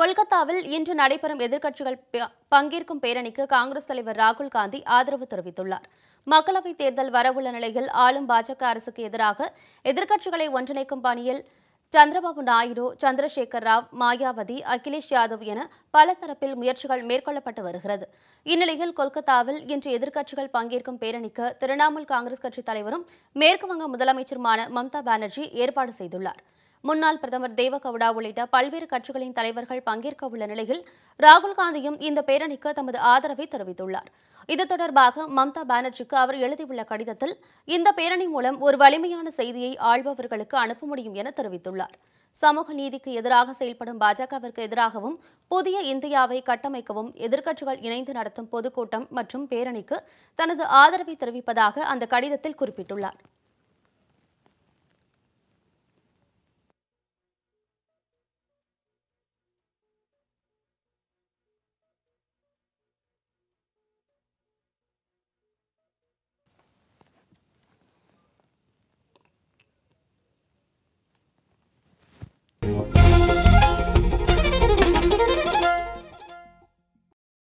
கொல்கத்தாவில் இன்று நடைபெறும் எதிர்க்கட்சிகள் பங்கேற்கும் பேரணிக்கு காங்கிரஸ் தலைவர் ராகுல் காந்தி ஆதரவு தெரிவித்துள்ளார் மக்களவைத் தேர்தல் வரவுள்ள நிலையில் ஆளும் பாஜக அரசுக்கு எதிராக எதிர்க்கட்சிகளை ஒன்றிணைக்கும் பணியில் சந்திரபாபு நாயுடு சந்திரசேகர் ராவ் மாயாவதி அகிலேஷ் யாதவ் என பல தரப்பில் முயற்சிகள் மேற்கொள்ளப்பட்டு வருகிறது இந்நிலையில் கொல்கத்தாவில் இன்று எதிர்க்கட்சிகள் பங்கேற்கும் பேரணிக்கு திரிணாமுல் காங்கிரஸ் கட்சித் தலைவரும் மேற்குவங்க முதலமைச்சருமான மம்தா பானர்ஜி ஏற்பாடு செய்துள்ளாா் முன்னாள் பிரதமர் தேவகவுடா உள்ளிட்ட பல்வேறு கட்சிகளின் தலைவர்கள் பங்கேற்க உள்ள நிலையில் ராகுல் காந்தியும் இந்த பேரணிக்கு தமது ஆதரவை தெரிவித்துள்ளார் இது தொடர்பாக மம்தா பானர்ஜிக்கு அவர் எழுதியுள்ள கடிதத்தில் இந்த பேரணி மூலம் ஒரு வலிமையான செய்தியை ஆள்பவர்களுக்கு அனுப்ப முடியும் என தெரிவித்துள்ளார் சமூக நீதிக்கு எதிராக செயல்படும் பாஜகவிற்கு எதிராகவும் புதிய இந்தியாவை கட்டமைக்கவும் எதிர்க்கட்சிகள் இணைந்து நடத்தும் பொதுக்கூட்டம் மற்றும் பேரணிக்கு தனது ஆதரவை தெரிவிப்பதாக அந்த கடிதத்தில் குறிப்பிட்டுள்ளார்